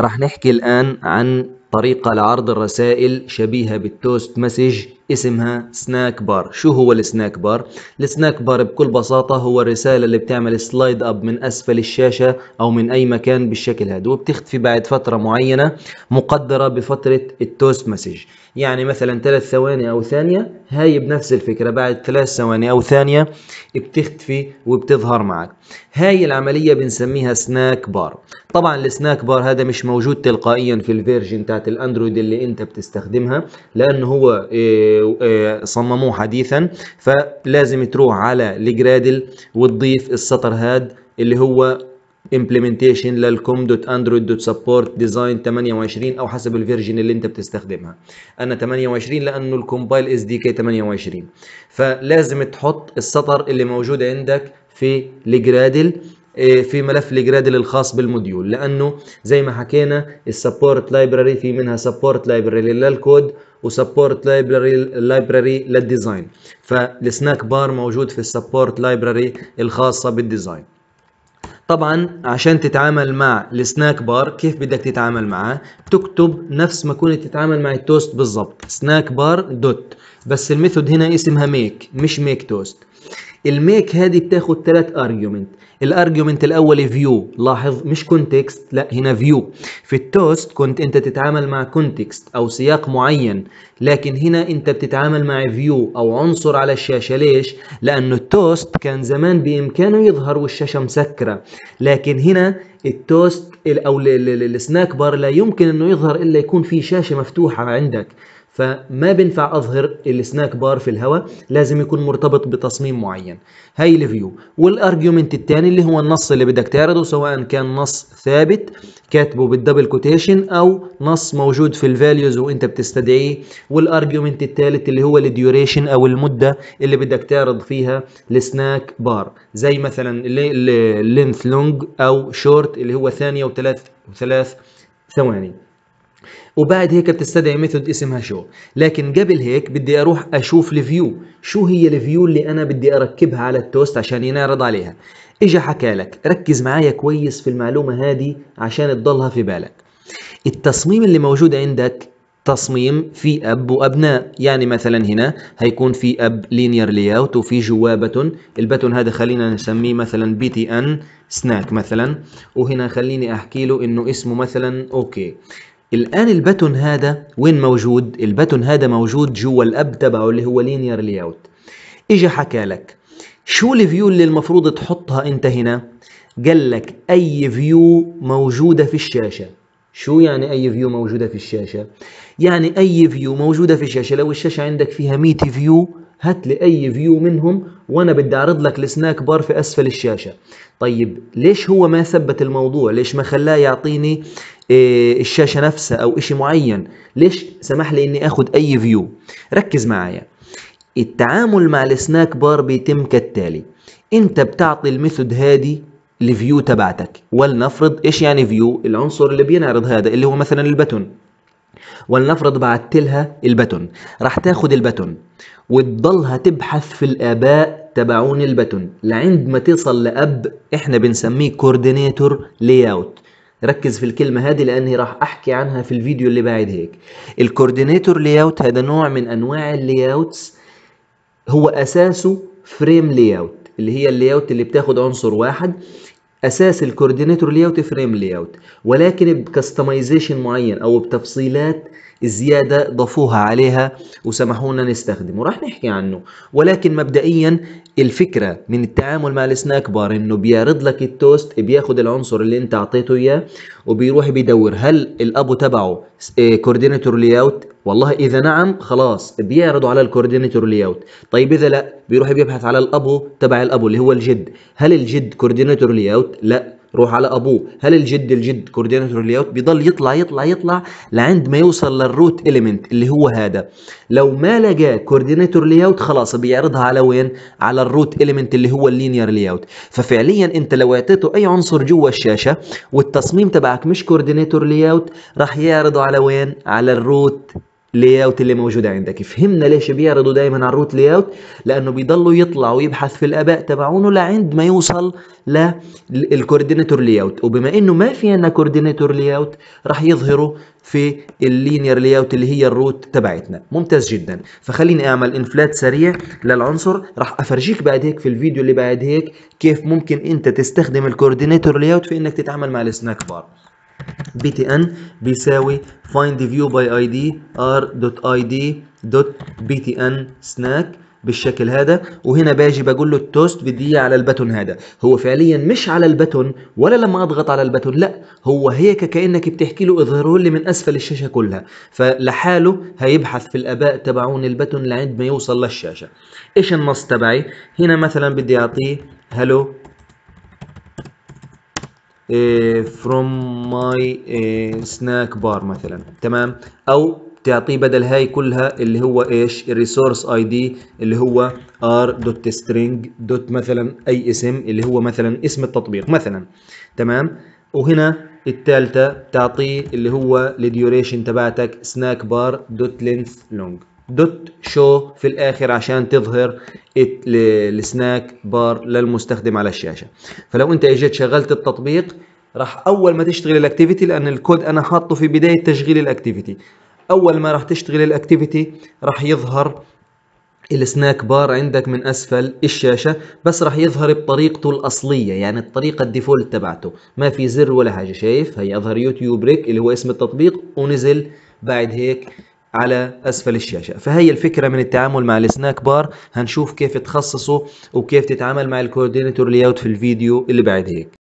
راح نحكي الآن عن طريقة لعرض الرسائل شبيهة بالتوست مسج اسمها سناك بار شو هو السناك بار السناك بار بكل بساطة هو الرسالة اللي بتعمل سلايد اب من اسفل الشاشة او من اي مكان بالشكل هذا وبتختفي بعد فترة معينة مقدرة بفترة التوست مسج يعني مثلا ثلاث ثواني او ثانية هاي بنفس الفكرة بعد ثلاث ثواني او ثانية بتختفي وبتظهر معك هاي العملية بنسميها سناك بار طبعا السناك بار هذا مش موجود تلقائيا في الفيرجن تاعت الاندرويد اللي انت بتستخدمها لانه هو إيه آه، صمموه حديثا فلازم تروح على الجرادل وتضيف السطر هاد اللي هو implementation للكوم دوت اندرويد دوت سبورت ديزاين 28 او حسب الفيرجن اللي انت بتستخدمها انا 28 لانه الكومبايل اس دي كي 28 فلازم تحط السطر اللي موجود عندك في الجرادل إيه، في ملف الجرادل الخاص بالموديول لانه زي ما حكينا السبورت لايبراري في منها سبورت لايبراري للكود وسبورت لايبراري لايبراري للديزاين فالسناك بار موجود في السبورت لايبراري الخاصه بالديزاين طبعا عشان تتعامل مع السناك بار كيف بدك تتعامل معاه تكتب نفس ما كنت تتعامل مع التوست بالظبط سناك بار دوت بس الميثود هنا اسمها ميك مش ميك توست الميك هذه بتاخد ثلاث ارجيومنت الارجيومنت الاول فيو لاحظ مش كونتكست لا هنا فيو في التوست كنت انت تتعامل مع كونتكست او سياق معين لكن هنا انت بتتعامل مع فيو او عنصر على الشاشه ليش لانه التوست كان زمان بامكانه يظهر والشاشه مسكره لكن هنا التوست او السناك بار لا يمكن انه يظهر الا يكون في شاشه مفتوحه عندك فما بينفع اظهر السناك بار في الهواء لازم يكون مرتبط بتصميم معين هاي الفيو والارجيومنت الثاني اللي هو النص اللي بدك تعرضه سواء كان نص ثابت كاتبه بالدبل كوتيشن او نص موجود في الفاليوز وانت بتستدعيه والارجيومنت الثالث اللي هو الديوريشن او المده اللي بدك تعرض فيها السناك بار زي مثلا اللينث لونج او شورت اللي هو ثانيه وثلاث وثلاث ثواني وبعد هيك بتستدعي ميثود اسمها شو لكن قبل هيك بدي اروح اشوف الفيو شو هي الفيو اللي انا بدي اركبها على التوست عشان ينعرض عليها اجا حكى لك ركز معايا كويس في المعلومه هذه عشان تضلها في بالك التصميم اللي موجود عندك تصميم في اب وابناء يعني مثلا هنا هيكون في اب لينير اوت وفي جواه البتون هذا خلينا نسميه مثلا بي تي ان سناك مثلا وهنا خليني احكي له انه اسمه مثلا اوكي الآن الباتون هذا وين موجود؟ الباتون هذا موجود جوا الأب تبعه اللي هو لينير لي اوت إجا حكى لك شو الفيو اللي المفروض تحطها أنت هنا؟ قال لك أي فيو موجودة في الشاشة شو يعني أي فيو موجودة في الشاشة؟ يعني أي فيو موجودة في الشاشة لو الشاشة عندك فيها 100 فيو هات لي اي فيو منهم وانا بدي اعرض لك السناك بار في اسفل الشاشه طيب ليش هو ما ثبت الموضوع ليش ما خلاه يعطيني إيه الشاشه نفسها او شيء معين ليش سمح لي اني اخذ اي فيو ركز معايا التعامل مع السناك بار بيتم كالتالي انت بتعطي الميثود هذه الفيو تبعتك ولنفرض ايش يعني فيو العنصر اللي بينعرض هذا اللي هو مثلا البتون ولنفرض بعت لها البتون راح تاخد البتون وتضلها تبحث في الاباء تبعون البتن لعند ما تصل لاب احنا بنسميه كوردينيتور لي اوت ركز في الكلمة هذه لأني راح أحكي عنها في الفيديو اللي بعد هيك الكوردينيتور لي اوت هذا نوع من أنواع اللي اوتس هو أساسه فريم لي اوت اللي هي اللي اوت اللي بتاخد عنصر واحد اساس الكوردينيتور لي اوت فريم لي اوت ولكن بكستمايزيشن معين او بتفصيلات زياده ضافوها عليها وسمحونا نستخدمه راح نحكي عنه ولكن مبدئيا الفكره من التعامل مع السناك بار انه بيعرض لك التوست بياخد العنصر اللي انت اعطيته اياه وبيروح بيدور هل الابو تبعه كوردينيتور لي اوت والله اذا نعم خلاص بيعرضوا على الكوردينيتور لي اوت طيب اذا لا بيروح بيبحث على الابو تبع الابو اللي هو الجد هل الجد كوردينيتور لي اوت لا روح على ابوه هل الجد الجد كوردينيتور لي اوت بيضل يطلع يطلع يطلع لعند ما يوصل للروت اليمنت اللي هو هذا لو ما لقى كوردينيتور لي اوت خلاص بيعرضها على وين على الروت اليمنت اللي هو اللينير لي اوت ففعليا انت لو اعطيته اي عنصر جوا الشاشه والتصميم تبعك مش كوردينيتور لي اوت راح يعرضه على وين على الروت لي اوت اللي موجوده عندك فهمنا ليش بيعرضوا دايما على الروت لي اوت لانه بيضلوا يطلع ويبحث في الاباء تبعونه لعند ما يوصل للكوردينيتور لي اوت وبما انه ما في عندنا كوردينيتور لي اوت راح يظهروا في اللينير لي اوت اللي هي الروت تبعتنا ممتاز جدا فخليني اعمل انفلات سريع للعنصر راح افرجيك بعد هيك في الفيديو اللي بعد هيك كيف ممكن انت تستخدم الكوردينيتور لي اوت في انك تتعامل مع السناك بار بي تي ان بيساوي فايند فيو باي اي دي ار دوت اي دي دوت بي تي ان سناك بالشكل هذا وهنا باجي بقول له التوست بدي على البتون هذا هو فعليا مش على البتون ولا لما اضغط على البتون لا هو هيك كانك بتحكي له اظهره لي من اسفل الشاشه كلها فلحاله هيبحث في الاباء تبعون البتون لعند ما يوصل للشاشه ايش النص تبعي هنا مثلا بدي اعطيه هلو فروم ماي سناك بار مثلا تمام او تعطيه بدل هاي كلها اللي هو ايش الريسورس اي دي اللي هو ار دوت دوت مثلا اي اسم اللي هو مثلا اسم التطبيق مثلا تمام وهنا الثالثه تعطيه اللي هو الديوريشن تبعتك سناك بار دوت لينث لونج دوت شو في الاخر عشان تظهر السناك بار للمستخدم على الشاشه فلو انت اجيت شغلت التطبيق راح اول ما تشتغل الاكتيفيتي لان الكود انا حاطه في بدايه تشغيل الاكتيفيتي اول ما راح تشتغل الاكتيفيتي راح يظهر السناك بار عندك من اسفل الشاشه بس راح يظهر بطريقته الاصليه يعني الطريقه الديفولت تبعته ما في زر ولا حاجه شايف هي اظهر يوتيوب بريك اللي هو اسم التطبيق ونزل بعد هيك على اسفل الشاشه فهي الفكره من التعامل مع السناك بار هنشوف كيف تخصصه وكيف تتعامل مع الكوردينيتور لياوت في الفيديو اللي بعد هيك